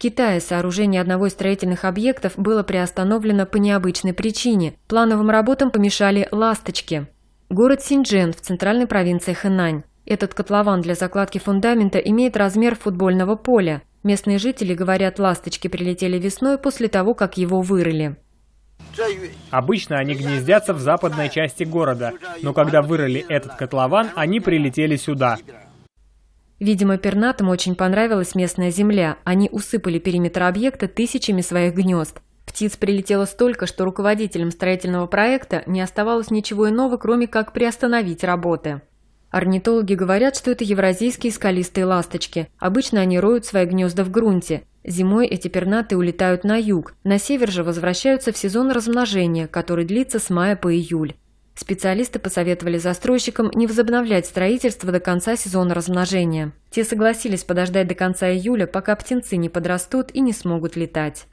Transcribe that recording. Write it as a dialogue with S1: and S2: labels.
S1: Китае сооружение одного из строительных объектов было приостановлено по необычной причине. Плановым работам помешали «Ласточки». Город Синджен в центральной провинции Хэнань. Этот котлован для закладки фундамента имеет размер футбольного поля. Местные жители говорят, ласточки прилетели весной после того, как его вырыли.
S2: Обычно они гнездятся в западной части города, но когда вырыли этот котлован, они прилетели сюда.
S1: Видимо, пернатым очень понравилась местная земля, они усыпали периметр объекта тысячами своих гнезд. Птиц прилетело столько, что руководителям строительного проекта не оставалось ничего иного, кроме как приостановить работы. Орнитологи говорят, что это евразийские скалистые ласточки. Обычно они роют свои гнезда в грунте. Зимой эти пернаты улетают на юг, на север же возвращаются в сезон размножения, который длится с мая по июль. Специалисты посоветовали застройщикам не возобновлять строительство до конца сезона размножения. Те согласились подождать до конца июля, пока птенцы не подрастут и не смогут летать.